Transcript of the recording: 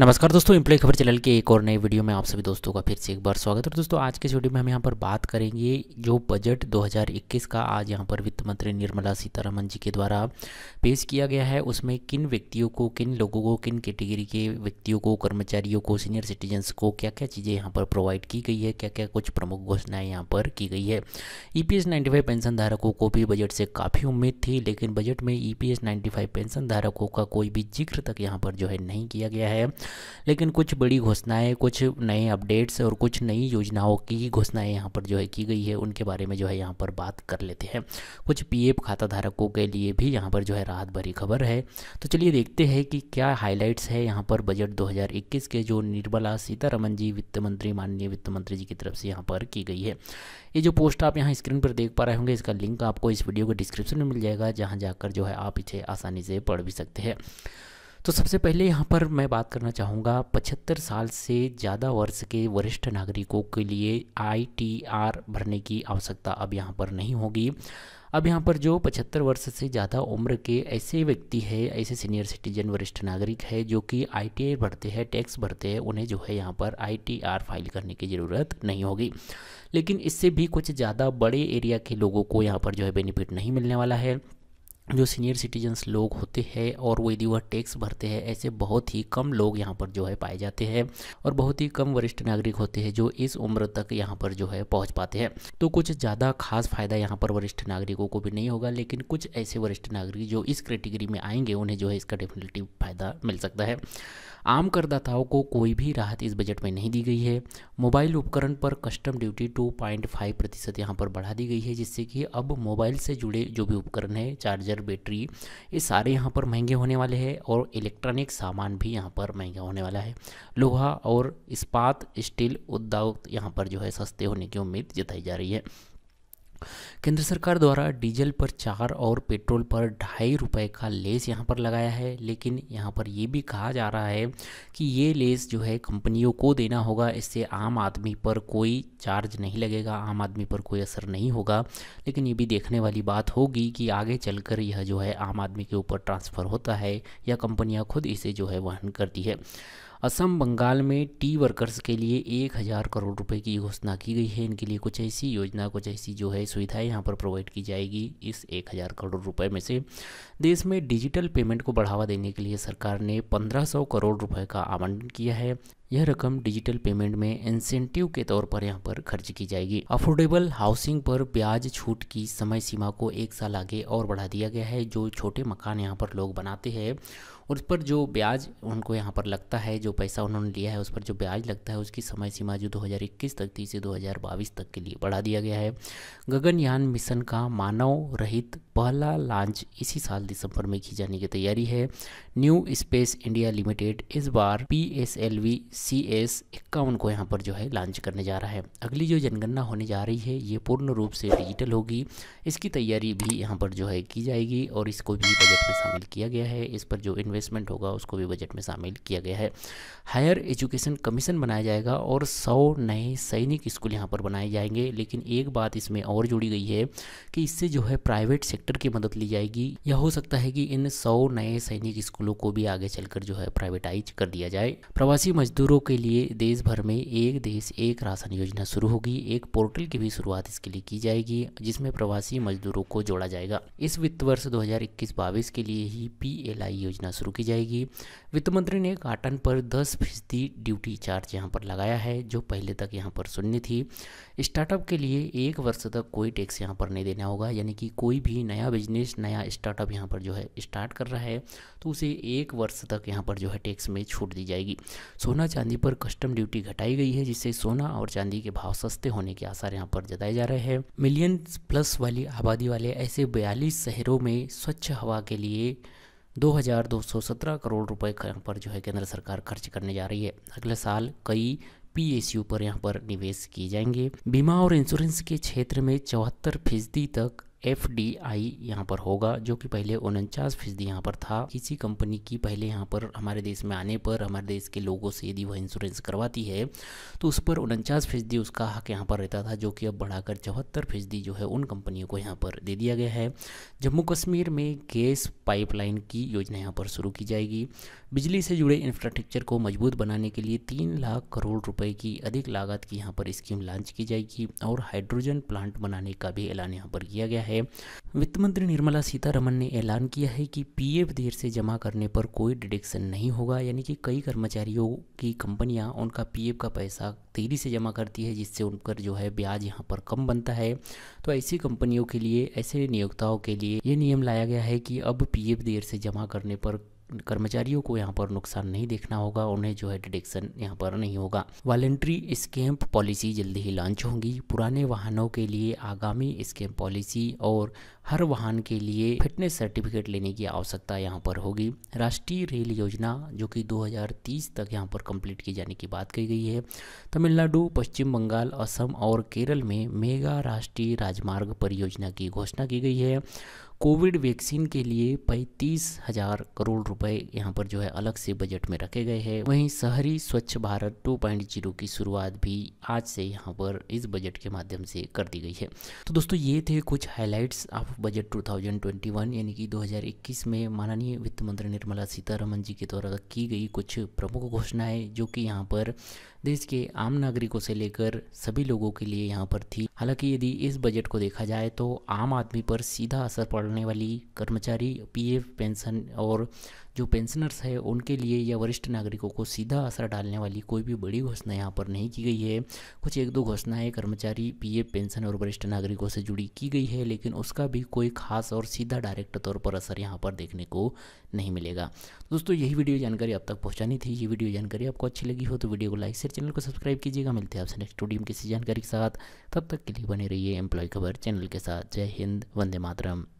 नमस्कार दोस्तों एम्प्लॉय खबर चैनल के एक और नए वीडियो में आप सभी दोस्तों का फिर से एक बार स्वागत है दोस्तों आज के इस वीडियो में हम यहाँ पर बात करेंगे जो बजट 2021 का आज यहाँ पर वित्त मंत्री निर्मला सीतारमन जी के द्वारा पेश किया गया है उसमें किन व्यक्तियों को किन लोगों को किन कैटेगरी के व्यक्तियों को कर्मचारियों को सीनियर सिटीजन्स को क्या क्या चीज़ें यहाँ पर प्रोवाइड की गई है क्या क्या कुछ प्रमुख घोषणाएँ यहाँ पर की गई है ई पी पेंशन धारकों को भी बजट से काफ़ी उम्मीद थी लेकिन बजट में ई पी पेंशन धारकों का कोई भी जिक्र तक यहाँ पर जो है नहीं किया गया है लेकिन कुछ बड़ी घोषणाएँ कुछ नए अपडेट्स और कुछ नई योजनाओं की घोषणाएँ यहाँ पर जो है की गई है उनके बारे में जो है यहाँ पर बात कर लेते हैं कुछ पी खाता धारकों के लिए भी यहाँ पर जो है राहत भरी खबर है तो चलिए देखते हैं कि क्या हाईलाइट्स है यहाँ पर बजट 2021 के जो निर्मला सीतारमन जी वित्त मंत्री माननीय वित्त मंत्री जी की तरफ से यहाँ पर की गई है ये जो पोस्ट आप यहाँ स्क्रीन पर देख पा रहे होंगे इसका लिंक आपको इस वीडियो के डिस्क्रिप्शन में मिल जाएगा जहाँ जाकर जो है आप इसे आसानी से पढ़ भी सकते हैं तो सबसे पहले यहाँ पर मैं बात करना चाहूँगा पचहत्तर साल से ज़्यादा वर्ष के वरिष्ठ नागरिकों के लिए आईटीआर भरने की आवश्यकता अब यहाँ पर नहीं होगी अब यहाँ पर जो पचहत्तर वर्ष से ज़्यादा उम्र के ऐसे व्यक्ति है ऐसे सीनियर सिटीजन वरिष्ठ नागरिक है जो कि आई भरते हैं टैक्स भरते हैं उन्हें जो है यहाँ पर आई फाइल करने की ज़रूरत नहीं होगी लेकिन इससे भी कुछ ज़्यादा बड़े एरिया के लोगों को यहाँ पर जो है बेनिफिट नहीं मिलने वाला है जो सीनियर सिटीजन्स लोग होते हैं और वो यदि वह टैक्स भरते हैं ऐसे बहुत ही कम लोग यहाँ पर जो है पाए जाते हैं और बहुत ही कम वरिष्ठ नागरिक होते हैं जो इस उम्र तक यहाँ पर जो है पहुँच पाते हैं तो कुछ ज़्यादा खास फायदा यहाँ पर वरिष्ठ नागरिकों को भी नहीं होगा लेकिन कुछ ऐसे वरिष्ठ नागरिक जो इस कैटेगरी में आएंगे उन्हें जो है इसका डेफिनेटिव फायदा मिल सकता है आम करदाताओं को कोई भी राहत इस बजट में नहीं दी गई है मोबाइल उपकरण पर custom duty two point five प्रतिशत यहाँ पर बढ़ा दी गई है जिससे कि अब मोबाइल से जुड़े जो भी उपकरण है चार्जर बैटरी ये सारे यहाँ पर महंगे होने वाले हैं और इलेक्ट्रॉनिक सामान भी यहाँ पर महंगा होने वाला है लोहा और इस्पात स्टील उद्योग यहाँ पर जो है सस्ते होने की उम्मीद जताई जा रही है केंद्र सरकार द्वारा डीजल पर चार और पेट्रोल पर ढाई रुपए का लेस यहाँ पर लगाया है लेकिन यहाँ पर ये भी कहा जा रहा है कि ये लेस जो है कंपनियों को देना होगा इससे आम आदमी पर कोई चार्ज नहीं लगेगा आम आदमी पर कोई असर नहीं होगा लेकिन ये भी देखने वाली बात होगी कि आगे चलकर यह जो है आम आदमी के ऊपर ट्रांसफ़र होता है या कंपनियाँ खुद इसे जो है वहन करती है असम बंगाल में टी वर्कर्स के लिए एक हज़ार करोड़ रुपए की घोषणा की गई है इनके लिए कुछ ऐसी योजना कुछ ऐसी जो है सुविधाएं यहाँ पर प्रोवाइड की जाएगी इस एक हज़ार करोड़ रुपए में से देश में डिजिटल पेमेंट को बढ़ावा देने के लिए सरकार ने पंद्रह सौ करोड़ रुपए का आवंटन किया है यह रकम डिजिटल पेमेंट में इंसेंटिव के तौर पर यहाँ पर खर्च की जाएगी अफोर्डेबल हाउसिंग पर ब्याज छूट की समय सीमा को एक साल आगे और बढ़ा दिया गया है जो छोटे मकान यहाँ पर लोग बनाते हैं उस पर जो ब्याज उनको यहाँ पर लगता है जो पैसा उन्होंने लिया है उस पर जो ब्याज लगता है उसकी समय सीमा जो 2021 तक थी से 2022 तक के लिए बढ़ा दिया गया है गगनयान मिशन का मानव रहित पहला लॉन्च इसी साल दिसंबर में की जाने की तैयारी है न्यू स्पेस इंडिया लिमिटेड इस बार P S L V C S इक्यावन को यहाँ पर जो है लॉन्च करने जा रहा है अगली जो जनगणना होने जा रही है ये पूर्ण रूप से डिजिटल होगी इसकी तैयारी भी यहाँ पर जो है की जाएगी और इसको भी बजट में शामिल किया गया है इस पर जो इन्वेस्टमेंट होगा उसको भी बजट में शामिल किया गया है हायर एजुकेशन कमीशन बनाया जाएगा और सौ नए सैनिक स्कूल यहाँ पर बनाए जाएंगे लेकिन एक बात इसमें और जुड़ी गई है कि इससे जो है प्राइवेट सेक्टर की मदद ली जाएगी या हो सकता है कि इन सौ नए सैनिक स्कूलों को भी आगे चलकर जो है प्राइवेटाइज कर दिया जाए प्रवासी मजदूर मजदूरों के लिए देश भर में एक देश एक राशन योजना शुरू होगी एक पोर्टल की भी शुरुआत इसके लिए की जाएगी जिसमें प्रवासी मजदूरों को जोड़ा जाएगा इस वित्त वर्ष 2021 हजार के लिए ही पीएलआई योजना शुरू की जाएगी वित्त मंत्री ने काटन पर 10 फीसदी ड्यूटी चार्ज यहाँ पर लगाया है जो पहले तक यहाँ पर शून्य थी स्टार्टअप के लिए एक वर्ष तक कोई टैक्स यहाँ पर नहीं देना होगा यानी कि कोई भी नया बिजनेस नया स्टार्टअप यहाँ पर जो है स्टार्ट कर रहा है तो उसे एक वर्ष तक यहाँ पर जो है टैक्स में छूट दी जाएगी सोना चांदी पर कस्टम ड्यूटी घटाई गई है जिससे सोना और चांदी के भाव सस्ते होने के आसार यहाँ पर जताए जा रहे हैं मिलियन प्लस वाली आबादी वाले ऐसे बयालीस शहरों में स्वच्छ हवा के लिए 2217 करोड़ रुपए पर जो है केंद्र सरकार खर्च करने जा रही है अगले साल कई पीएसयू पर यहाँ पर निवेश किए जाएंगे बीमा और इंश्योरेंस के क्षेत्र में चौहत्तर फीसदी तक एफ डी आई यहाँ पर होगा जो कि पहले उनचास फीसदी यहाँ पर था किसी कंपनी की पहले यहाँ पर हमारे देश में आने पर हमारे देश के लोगों से यदि वह इंश्योरेंस करवाती है तो उस पर उनचास फीसदी उसका हक यहाँ पर रहता था जो कि अब बढ़ाकर चौहत्तर फीसदी जो है उन कंपनियों को यहाँ पर दे दिया गया है जम्मू कश्मीर में गैस पाइपलाइन की योजना यहाँ पर शुरू की जाएगी बिजली से जुड़े इंफ्रास्ट्रक्चर को मजबूत बनाने के लिए तीन लाख करोड़ रुपये की अधिक लागत की यहाँ पर स्कीम लॉन्च की जाएगी और हाइड्रोजन प्लांट बनाने का भी ऐलान यहाँ पर किया गया है है वित्त मंत्री निर्मला सीतारमन ने ऐलान किया है कि पीएफ देर से जमा करने पर कोई डिडक्शन नहीं होगा यानी कि कई कर्मचारियों की कंपनियां उनका पीएफ का पैसा देरी से जमा करती है जिससे उन पर जो है ब्याज यहां पर कम बनता है तो ऐसी कंपनियों के लिए ऐसे नियोक्ताओं के लिए ये नियम लाया गया है कि अब पीएफ देर से जमा करने पर कर्मचारियों को यहाँ पर नुकसान नहीं देखना होगा उन्हें जो है डिडक्शन यहाँ पर नहीं होगा वॉलेंट्री स्कैम्प पॉलिसी जल्दी ही लॉन्च होंगी पुराने वाहनों के लिए आगामी स्कैम्प पॉलिसी और हर वाहन के लिए फिटनेस सर्टिफिकेट लेने की आवश्यकता यहाँ पर होगी राष्ट्रीय रेल योजना जो कि 2030 तक यहाँ पर कंप्लीट की जाने की बात कही गई है तमिलनाडु पश्चिम बंगाल असम और केरल में मेगा राष्ट्रीय राजमार्ग परियोजना की घोषणा की गई है कोविड वैक्सीन के लिए पैंतीस हजार करोड़ रुपए यहाँ पर जो है अलग से बजट में रखे गए हैं वहीं शहरी स्वच्छ भारत जीरो की शुरुआत भी आज से यहाँ पर इस बजट के माध्यम से कर दी गई है तो दोस्तों ये थे कुछ हाईलाइट्स ऑफ बजट 2021 यानी कि 2021 में माननीय वित्त मंत्री निर्मला सीतारमन जी के द्वारा की गई कुछ प्रमुख घोषणाएं जो कि यहाँ पर देश के आम नागरिकों से लेकर सभी लोगों के लिए यहाँ पर थी हालांकि यदि इस बजट को देखा जाए तो आम आदमी पर सीधा असर पड़ करने वाली कर्मचारी पीएफ पेंशन और जो पेंशनर्स है उनके लिए या वरिष्ठ नागरिकों को सीधा असर डालने वाली कोई भी बड़ी घोषणा यहाँ पर नहीं की गई है कुछ एक दो घोषणाएं कर्मचारी पीएफ पेंशन और वरिष्ठ नागरिकों से जुड़ी की गई है लेकिन उसका भी कोई खास और सीधा डायरेक्ट तौर पर असर यहाँ पर देखने को नहीं मिलेगा दोस्तों यही वीडियो जानकारी अब तक पहुँचानी थी ये वीडियो जानकारी आपको अच्छी लगी हो तो वीडियो को लाइक शेयर चैनल को सब्सक्राइब कीजिएगा मिलते हैं आपसे नेक्स्ट वीडियो में किसी जानकारी के साथ तब तक के लिए बने रहिए एम्प्लॉय खबर चैनल के साथ जय हिंद वंदे मातरम